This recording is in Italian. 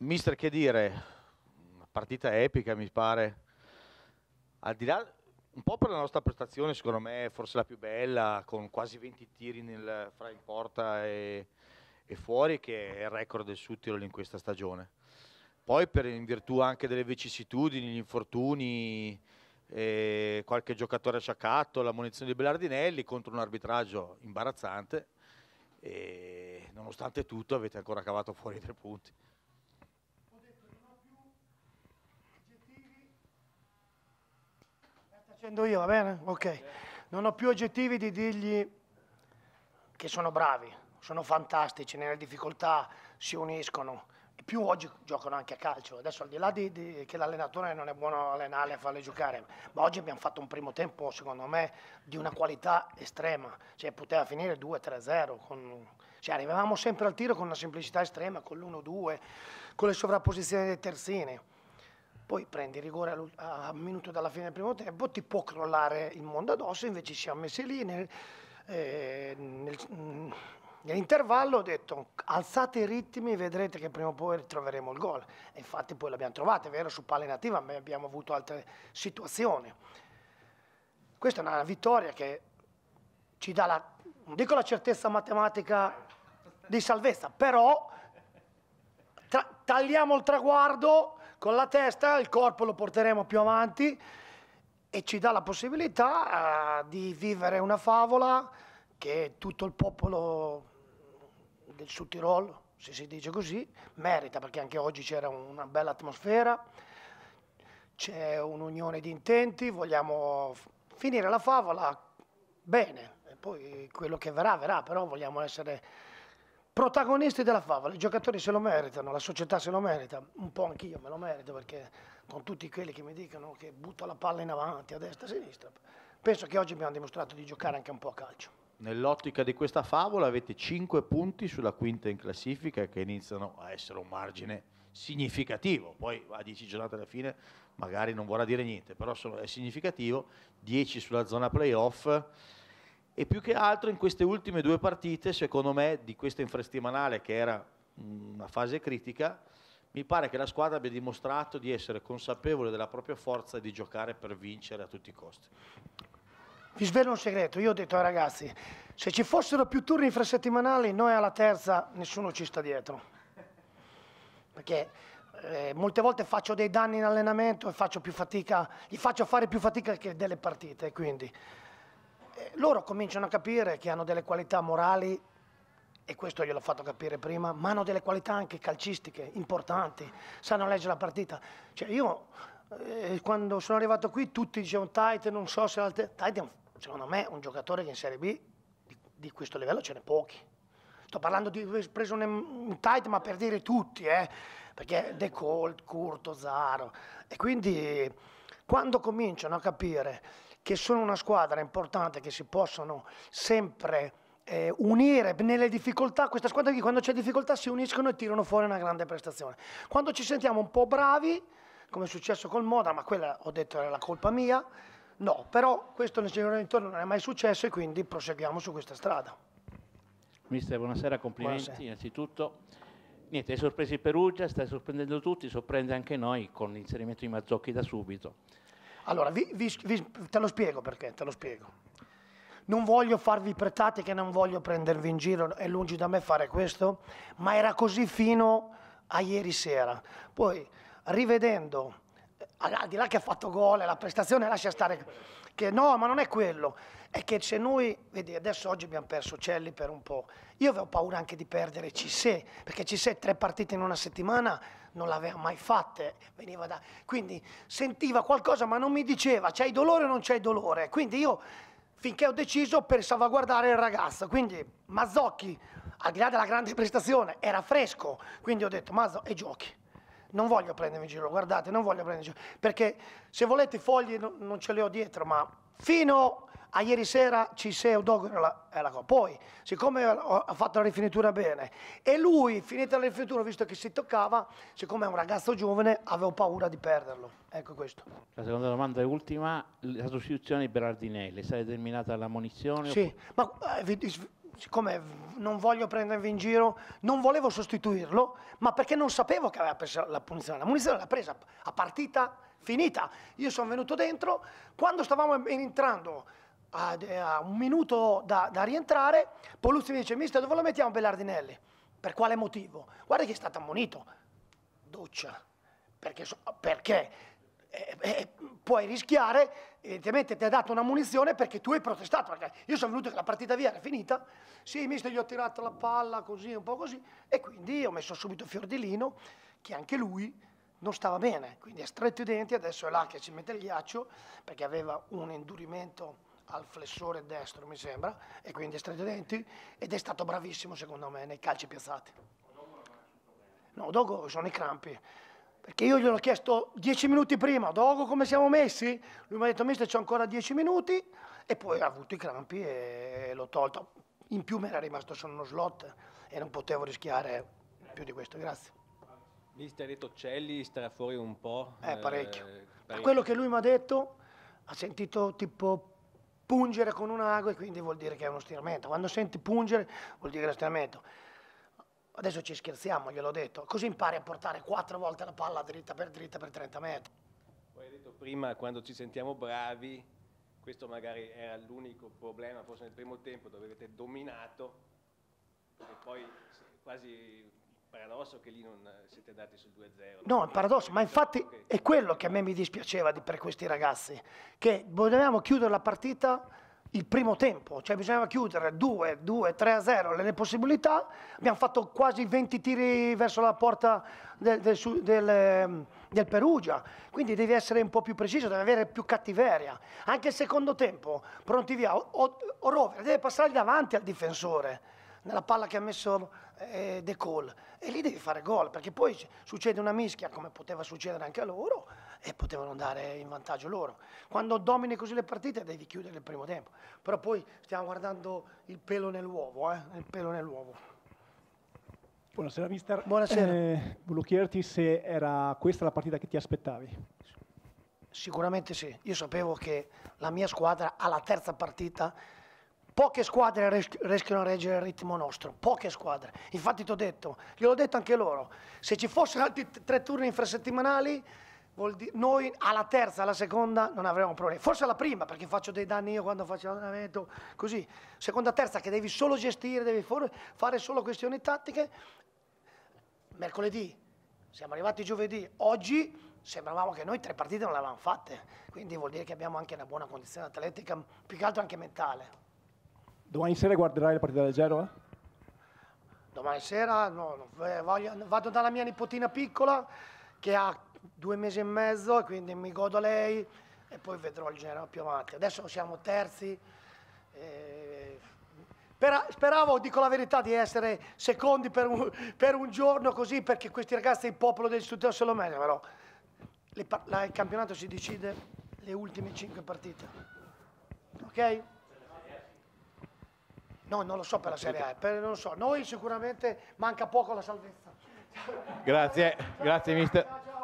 Mister, che dire, una partita epica mi pare, al di là un po' per la nostra prestazione, secondo me forse la più bella, con quasi 20 tiri nel, fra in porta e, e, fuori, che è il record del Suttirol in questa stagione. Poi per, in virtù anche delle vicissitudini, gli infortuni, eh, qualche giocatore acciaccato, la munizione di Bellardinelli contro un arbitraggio imbarazzante e nonostante tutto avete ancora cavato fuori tre punti. facendo io, va bene? Ok. Non ho più aggettivi di dirgli che sono bravi, sono fantastici, nelle difficoltà si uniscono. E più oggi giocano anche a calcio. Adesso al di là di, di, che l'allenatore non è buono allenare e farle giocare, ma oggi abbiamo fatto un primo tempo, secondo me, di una qualità estrema. Cioè poteva finire 2-3-0 con... Cioè, arrivavamo sempre al tiro con una semplicità estrema, con l'1-2, con le sovrapposizioni dei terzini poi prendi rigore a un minuto dalla fine del primo tempo, ti può crollare il mondo addosso, invece ci siamo messi lì nel, eh, nel, mm, nell'intervallo ho detto alzate i ritmi, vedrete che prima o poi ritroveremo il gol. E infatti poi l'abbiamo trovato, è vero, su palla nativa ma abbiamo avuto altre situazioni. Questa è una vittoria che ci dà la, non dico la certezza matematica di salvezza, però tra, tagliamo il traguardo con la testa, il corpo lo porteremo più avanti e ci dà la possibilità uh, di vivere una favola che tutto il popolo del Sud Tirol, se si dice così, merita perché anche oggi c'era una bella atmosfera, c'è un'unione di intenti, vogliamo finire la favola bene, e poi quello che verrà verrà, però vogliamo essere protagonisti della favola, i giocatori se lo meritano, la società se lo merita, un po' anch'io me lo merito perché con tutti quelli che mi dicono che butto la palla in avanti, a destra, a sinistra, penso che oggi abbiamo dimostrato di giocare anche un po' a calcio. Nell'ottica di questa favola avete 5 punti sulla quinta in classifica che iniziano a essere un margine significativo, poi a 10 giornate alla fine magari non vorrà dire niente, però è significativo, 10 sulla zona playoff e più che altro in queste ultime due partite, secondo me, di questa infrasettimanale che era una fase critica, mi pare che la squadra abbia dimostrato di essere consapevole della propria forza e di giocare per vincere a tutti i costi. Vi svelo un segreto, io ho detto ai ah, ragazzi, se ci fossero più turni infrasettimanali, noi alla terza nessuno ci sta dietro. Perché eh, molte volte faccio dei danni in allenamento e faccio fatica, gli faccio fare più fatica che delle partite, quindi eh, loro cominciano a capire che hanno delle qualità morali, e questo gliel'ho fatto capire prima, ma hanno delle qualità anche calcistiche importanti, sanno leggere la partita. Cioè io eh, quando sono arrivato qui tutti dicevano Titan, non so se... Titan, secondo me, un giocatore che in Serie B di, di questo livello ce n'è pochi. Sto parlando di ho preso un, un tight, ma per dire tutti, eh? perché De Colt, Curto, Zaro. E quindi quando cominciano a capire che sono una squadra importante, che si possono sempre eh, unire nelle difficoltà, questa squadra che quando c'è difficoltà si uniscono e tirano fuori una grande prestazione. Quando ci sentiamo un po' bravi, come è successo col Moda, ma quella ho detto era la colpa mia, no, però questo nel signore intorno non è mai successo e quindi proseguiamo su questa strada. Mister, buonasera, complimenti buonasera. innanzitutto. Niente, hai sorpreso il Perugia, stai sorprendendo tutti, sorprende anche noi con l'inserimento di Mazzocchi da subito. Allora, vi, vi, vi, te lo spiego perché, te lo spiego. Non voglio farvi pretati che non voglio prendervi in giro, è lungi da me fare questo, ma era così fino a ieri sera. Poi, rivedendo, al di là che ha fatto gol, la prestazione lascia stare, che no, ma non è quello, è che se noi, vedi, adesso oggi abbiamo perso Celli per un po', io avevo paura anche di perdere Cissé, perché Cissé tre partite in una settimana non l'aveva mai fatta, veniva da... quindi sentiva qualcosa ma non mi diceva c'hai dolore o non c'hai dolore, quindi io finché ho deciso per salvaguardare il ragazzo, quindi Mazzocchi al di là della grande prestazione era fresco, quindi ho detto Mazzo e giochi non voglio prendermi in giro, guardate, non voglio prendermi in giro, perché se volete foglie no, non ce le ho dietro, ma fino a ieri sera Ciseo Dogro la, è la cosa. Poi, siccome ha fatto la rifinitura bene, e lui, finita la rifinitura, visto che si toccava, siccome è un ragazzo giovane, avevo paura di perderlo. Ecco questo. La seconda domanda è ultima, la sostituzione di Berardinelli, è stata determinata la munizione? Sì, o... ma eh, vi, siccome non voglio prendervi in giro, non volevo sostituirlo, ma perché non sapevo che aveva preso la punizione. La munizione l'ha presa a partita finita. Io sono venuto dentro, quando stavamo entrando a, a un minuto da, da, rientrare, Poluzzi mi dice, mister, dove lo mettiamo Bellardinelli? Per quale motivo? Guarda che è stato ammonito. Doccia. Perché? So, perché? Eh, eh, eh, puoi rischiare, evidentemente ti ha dato una munizione perché tu hai protestato. Io sono venuto che la partita via era finita, sì, mister, gli ho tirato la palla così, un po' così, e quindi ho messo subito Fiordilino, che anche lui non stava bene, quindi ha stretto i denti, adesso è là che ci mette il ghiaccio, perché aveva un indurimento al flessore destro, mi sembra, e quindi ha stretto i denti, ed è stato bravissimo, secondo me, nei calci piazzati. No, dopo sono i crampi. Perché io glielo ho chiesto dieci minuti prima, dopo come siamo messi? Lui mi ha detto, mister c'ho ancora dieci minuti e poi ha avuto i crampi e l'ho tolto. In più mi era rimasto solo uno slot e non potevo rischiare più di questo, grazie. Mister ha detto Celli starà fuori un po'. Eh, parecchio. Eh, parecchio. Da quello che lui mi ha detto, ha sentito tipo pungere con un ago e quindi vuol dire che è uno stiramento. Quando senti pungere vuol dire che è uno stiramento. Adesso ci scherziamo, gliel'ho detto. Così impari a portare quattro volte la palla dritta per dritta per 30 metri. Poi hai detto prima, quando ci sentiamo bravi, questo magari era l'unico problema, forse nel primo tempo dove avete dominato, e poi quasi paradosso che lì non eh, siete andati sul 2-0. No, è paradosso, ma infatti è quello che a me mi dispiaceva per questi ragazzi, che volevamo chiudere la partita il primo tempo, cioè bisognava chiudere 2, 2, 3 a 0 le possibilità, abbiamo fatto quasi 20 tiri verso la porta del, del, del, ehm, del, Perugia, quindi devi essere un po' più preciso, devi avere più cattiveria. Anche il secondo tempo, pronti via, Orover deve passare davanti al difensore, nella palla che ha messo eh, De Col, e lì devi fare gol, perché poi succede una mischia come poteva succedere anche a loro, e potevano andare in vantaggio loro. Quando domini così le partite devi chiudere il primo tempo, però poi stiamo guardando il pelo nell'uovo, eh? il pelo nell'uovo. Buonasera mister. Buonasera. Eh, volevo chiederti se era questa la partita che ti aspettavi. Sicuramente sì, io sapevo che la mia squadra alla terza partita poche squadre riescono a reggere il ritmo nostro, poche squadre. Infatti ti ho detto, gliel'ho detto anche loro, se ci fossero altri tre turni infrasettimanali dire, noi alla terza, alla seconda non avremo problemi. Forse alla prima, perché faccio dei danni io quando faccio l'allenamento, così. Seconda, terza, che devi solo gestire, devi fare solo questioni tattiche. Mercoledì, siamo arrivati giovedì, oggi sembravamo che noi tre partite non le avevamo fatte, quindi vuol dire che abbiamo anche una buona condizione atletica, più che altro anche mentale. Domani sera guarderai la partita del Genoa? Domani sera no, eh, voglio, vado dalla mia nipotina piccola che ha due mesi e mezzo, quindi mi godo lei e poi vedrò il Genoa più avanti. Adesso siamo terzi. Eh, speravo, dico la verità, di essere secondi per un, per un giorno così perché questi ragazzi, il popolo del studio se lo merita, però le, la, il campionato si decide le ultime cinque partite. Ok? No, non lo so per la Serie A, per, non lo so. Noi sicuramente manca poco la salvezza. Grazie, grazie mister.